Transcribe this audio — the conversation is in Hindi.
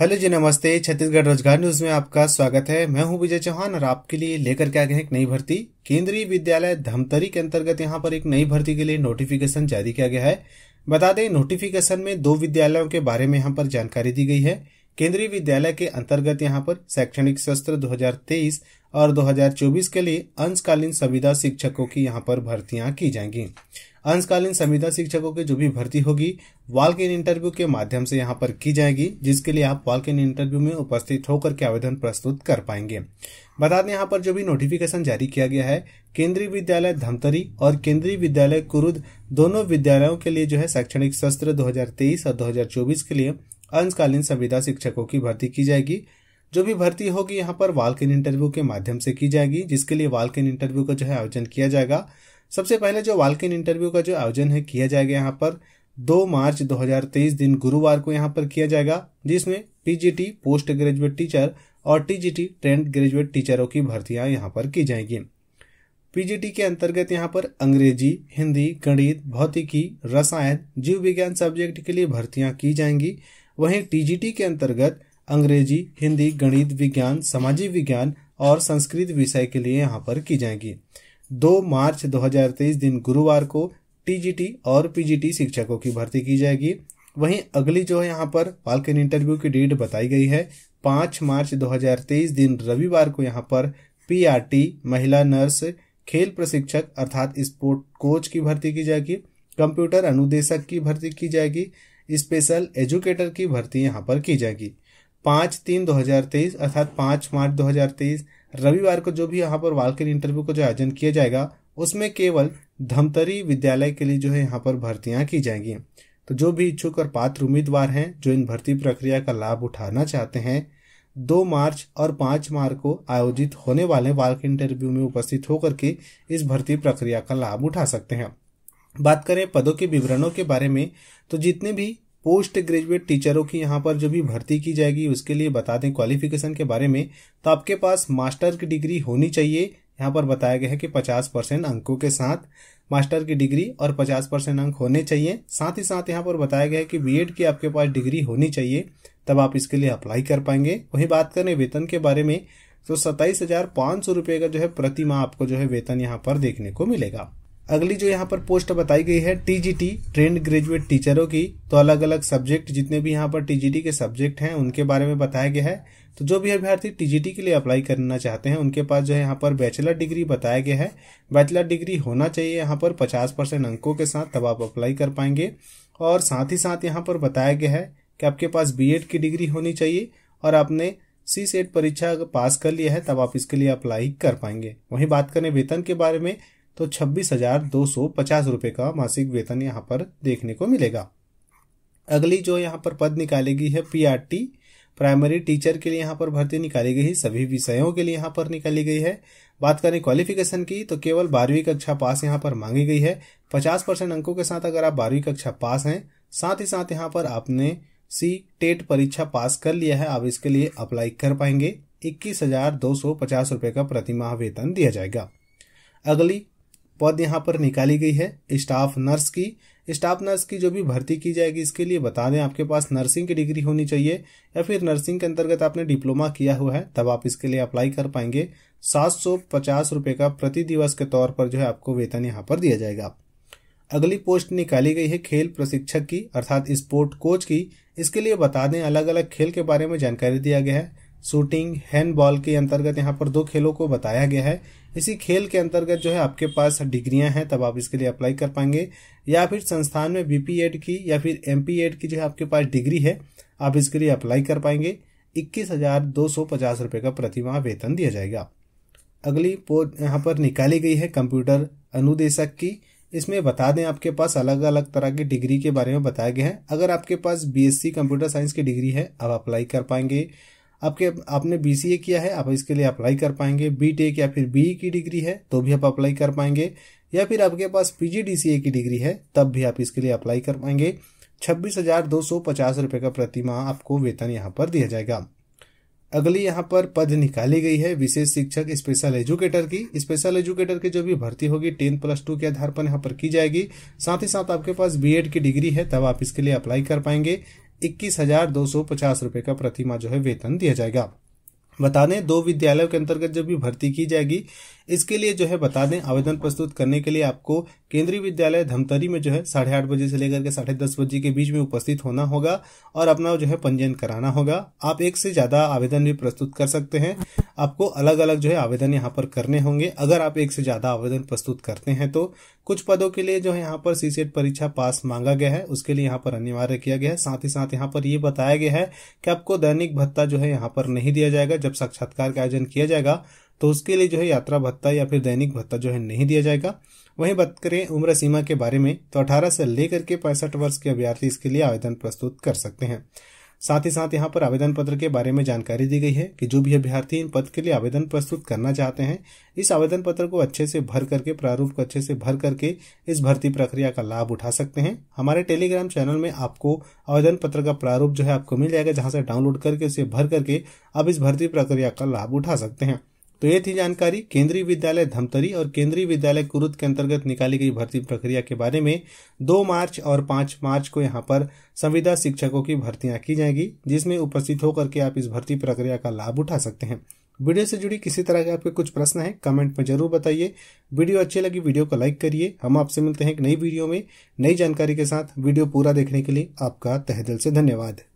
हेलो जी नमस्ते छत्तीसगढ़ रोजगार न्यूज में आपका स्वागत है मैं हूं विजय चौहान और आपके लिए लेकर के आगे एक नई भर्ती केंद्रीय विद्यालय धमतरी के अंतर्गत यहां पर एक नई भर्ती के लिए नोटिफिकेशन जारी किया गया है बता दें नोटिफिकेशन में दो विद्यालयों के बारे में यहाँ पर जानकारी दी गई है केंद्रीय विद्यालय के अंतर्गत यहाँ पर शैक्षणिक सत्र 2023 और 2024 के लिए अंशकालीन संविदा शिक्षकों की यहाँ पर भर्तियां की जाएंगी अंशकालीन संविदा शिक्षकों की जो भी भर्ती होगी वॉल्क इन इंटरव्यू के माध्यम से यहाँ पर की जाएगी जिसके लिए आप वॉल्क इन इंटरव्यू में उपस्थित होकर के आवेदन प्रस्तुत कर पाएंगे बता दें यहाँ पर जो भी नोटिफिकेशन जारी किया गया है केंद्रीय विद्यालय धमतरी और केंद्रीय विद्यालय कुरुद दोनों विद्यालयों के लिए जो है शैक्षणिक सत्र दो और दो के लिए अंशकालीन संविदा शिक्षकों की भर्ती की जाएगी जो भी भर्ती होगी यहाँ पर इन इंटरव्यू के माध्यम से की जाएगी जिसके लिए इन इंटरव्यू का जो है आयोजन किया जाएगा सबसे पहले जो वालकिन इंटरव्यू का जो आयोजन है किया जाएगा यहाँ पर दो मार्च 2023 दिन गुरुवार को यहाँ पर किया जाएगा जिसमें पीजीटी पोस्ट ग्रेजुएट टीचर और टीजीटी ट्रेंड ग्रेजुएट टीचरों की भर्तियां यहाँ पर की जाएंगी पीजीटी के अंतर्गत यहाँ पर अंग्रेजी हिंदी गणित भौतिकी रसायन जीव विज्ञान सब्जेक्ट के लिए भर्तियां की जाएंगी वहीं टीजीटी के अंतर्गत अंग्रेजी हिंदी गणित विज्ञान सामाजिक विज्ञान और संस्कृत विषय के लिए यहाँ पर की जाएंगी दो मार्च 2023 दिन गुरुवार को टीजीटी और पीजीटी शिक्षकों की भर्ती की जाएगी वहीं अगली जो है यहाँ पर पालकन इंटरव्यू की डेट बताई गई है पाँच मार्च 2023 दिन रविवार को यहाँ पर पीआरटी महिला नर्स खेल प्रशिक्षक अर्थात स्पोर्ट कोच की भर्ती की जाएगी कंप्यूटर अनुदेशक की भर्ती की जाएगी स्पेशल एजुकेटर की भर्ती यहाँ पर की जाएगी पाँच तीन दो अर्थात पाँच मार्च दो रविवार को जो भी यहाँ पर वालकिन इंटरव्यू का जो आयोजन किया जाएगा उसमें केवल धमतरी विद्यालय के लिए जो है यहाँ पर भर्तियाँ की जाएंगी तो जो भी इच्छुक और पात्र उम्मीदवार हैं जो इन भर्ती प्रक्रिया का लाभ उठाना चाहते हैं दो मार्च और पाँच मार्च को आयोजित होने वाले वाल्क इंटरव्यू में उपस्थित होकर के इस भर्ती प्रक्रिया का लाभ उठा सकते हैं बात करें पदों के विवरणों के बारे में तो जितने भी पोस्ट ग्रेजुएट टीचरों की यहाँ पर जो भी भर्ती की जाएगी उसके लिए बता दें क्वालिफिकेशन के बारे में तो आपके पास मास्टर की डिग्री होनी चाहिए यहाँ पर बताया गया है कि 50 परसेंट अंकों के साथ मास्टर की डिग्री और 50 परसेंट अंक होने चाहिए साथ ही साथ यहाँ पर बताया गया है कि बीएड की आपके पास डिग्री होनी चाहिए तब आप इसके लिए अप्लाई कर पाएंगे वहीं बात करें वेतन के बारे में तो सत्ताईस हजार पाँच सौ रुपये का जो है प्रति माह आपको जो है वेतन यहाँ पर देखने को मिलेगा अगली जो यहाँ पर पोस्ट बताई गई है टीजीटी ट्रेंड ग्रेजुएट टीचरों की तो अलग अलग सब्जेक्ट जितने भी यहाँ पर टीजीटी के सब्जेक्ट हैं उनके बारे में बताया गया है तो जो भी अभ्यर्थी टीजीटी के लिए अप्लाई करना चाहते हैं उनके पास जो है यहाँ पर बैचलर डिग्री बताया गया है बैचलर डिग्री होना चाहिए यहाँ पर पचास परसेंट अंकों के साथ तब आप अप्लाई कर पाएंगे और साथ ही साथ यहाँ पर बताया गया है कि आपके पास बी की डिग्री होनी चाहिए और आपने सी सेट e परीक्षा पास कर लिया है तब आप इसके लिए अप्लाई कर पाएंगे वहीं बात करें वेतन के बारे में तो छब्बीस हजार दो सौ पचास रुपये का मासिक वेतन यहाँ पर देखने को मिलेगा अगली जो यहाँ पर पद निकाली गई है पीआरटी प्राइमरी टीचर के लिए यहाँ पर भर्ती निकाली गई है सभी विषयों के लिए यहाँ पर निकाली गई है बात करें क्वालिफिकेशन की तो केवल बारहवीं कक्षा पास यहाँ पर मांगी गई है पचास परसेंट अंकों के साथ अगर आप बारहवीं कक्षा पास हैं साथ ही साथ यहाँ पर आपने सी टेट e परीक्षा पास कर लिया है आप इसके लिए अप्लाई कर पाएंगे इक्कीस हजार दो सौ पचास का प्रतिमाह वेतन दिया जाएगा अगली पद यहाँ पर निकाली गई है स्टाफ नर्स की स्टाफ नर्स की जो भी भर्ती की जाएगी इसके लिए बता दें आपके पास नर्सिंग की डिग्री होनी चाहिए या फिर नर्सिंग के अंतर्गत आपने डिप्लोमा किया हुआ है तब आप इसके लिए अप्लाई कर पाएंगे सात सौ पचास रुपये का प्रति दिवस के तौर पर जो है आपको वेतन यहाँ पर दिया जाएगा अगली पोस्ट निकाली गई है खेल प्रशिक्षक की अर्थात स्पोर्ट कोच की इसके लिए बता दें अलग अलग खेल के बारे में जानकारी दिया गया है शूटिंग हैंडबॉल के अंतर्गत यहाँ पर दो खेलों को बताया गया है इसी खेल के अंतर्गत जो है आपके पास डिग्रियां हैं तब आप इसके लिए अप्लाई कर पाएंगे या फिर संस्थान में बी एड की या फिर एम की जो है आपके पास डिग्री है आप इसके लिए अप्लाई कर पाएंगे इक्कीस हजार दो सौ पचास रुपये का प्रतिमाह वेतन दिया जाएगा अगली पोस्ट यहाँ पर निकाली गई है कंप्यूटर अनुदेशक की इसमें बता दें आपके पास अलग अलग तरह की डिग्री के बारे में बताया गया है अगर आपके पास बीएससी कंप्यूटर साइंस की डिग्री है आप अप्लाई कर पाएंगे आपके आपने बीसीए किया है आप इसके लिए अप्लाई कर पाएंगे बी e या फिर बीई e की डिग्री है तो भी आप अप्लाई कर पाएंगे या फिर आपके पास पीजीडीसीए की डिग्री है तब भी आप इसके लिए अप्लाई कर पाएंगे छब्बीस हजार दो सौ पचास रुपये का प्रतिमाह आपको वेतन यहाँ पर दिया जाएगा अगली यहाँ पर पद निकाली गई है विशेष शिक्षक स्पेशल एजुकेटर की स्पेशल एजुकेटर की जो भी भर्ती होगी टेन प्लस टू के आधार पर यहाँ पर की जाएगी साथ ही साथ आपके पास बीएड की डिग्री है तब आप इसके लिए अप्लाई कर पाएंगे इक्कीस हजार दो सौ पचास रूपये का प्रतिमा जो है वेतन दिया जाएगा बता दें दो विद्यालयों के अंतर्गत जब भी भर्ती की जाएगी इसके लिए जो है बता दें आवेदन प्रस्तुत करने के लिए आपको केंद्रीय विद्यालय धमतरी में जो है साढ़े आठ बजे से लेकर के साढ़े दस बजे के बीच में उपस्थित होना होगा और अपना जो है पंजीयन कराना होगा आप एक से ज्यादा आवेदन भी प्रस्तुत कर सकते हैं आपको अलग अलग जो है आवेदन यहाँ पर करने होंगे अगर आप एक से ज़्यादा आवेदन प्रस्तुत करते हैं तो कुछ पदों के लिए जो है यहाँ पर सीसेट e परीक्षा पास मांगा गया है उसके लिए यहाँ पर अनिवार्य किया गया है साथ ही साथ यहाँ पर ये यह बताया गया है कि आपको दैनिक भत्ता जो है यहाँ पर नहीं दिया जाएगा जब साक्षात्कार का आयोजन किया जाएगा तो उसके लिए जो है यात्रा भत्ता या फिर दैनिक भत्ता जो है नहीं दिया जाएगा वहीं बात करें उम्र सीमा के बारे में तो 18 से लेकर के पैंसठ वर्ष के अभ्यर्थी इसके लिए आवेदन प्रस्तुत कर सकते हैं साथ ही साथ यहाँ पर आवेदन पत्र के बारे में जानकारी दी गई है कि जो भी अभ्यर्थी इन पद के लिए आवेदन प्रस्तुत करना चाहते हैं इस आवेदन पत्र को अच्छे से भर करके प्रारूप को अच्छे से भर करके इस भर्ती प्रक्रिया का लाभ उठा सकते हैं हमारे टेलीग्राम चैनल में आपको आवेदन पत्र का प्रारूप जो है आपको मिल जाएगा जहाँ से डाउनलोड करके उसे भर करके आप इस भर्ती प्रक्रिया का लाभ उठा सकते हैं तो ये थी जानकारी केंद्रीय विद्यालय धमतरी और केंद्रीय विद्यालय कुरुद के अंतर्गत निकाली गई भर्ती प्रक्रिया के बारे में दो मार्च और पांच मार्च को यहाँ पर संविदा शिक्षकों की भर्तियां की जाएंगी जिसमें उपस्थित होकर के आप इस भर्ती प्रक्रिया का लाभ उठा सकते हैं वीडियो से जुड़ी किसी तरह के आपके कुछ प्रश्न हैं कमेंट में जरूर बताइए वीडियो अच्छी लगी वीडियो को लाइक करिए हम आपसे मिलते हैं एक नई वीडियो में नई जानकारी के साथ वीडियो पूरा देखने के लिए आपका तहदिल से धन्यवाद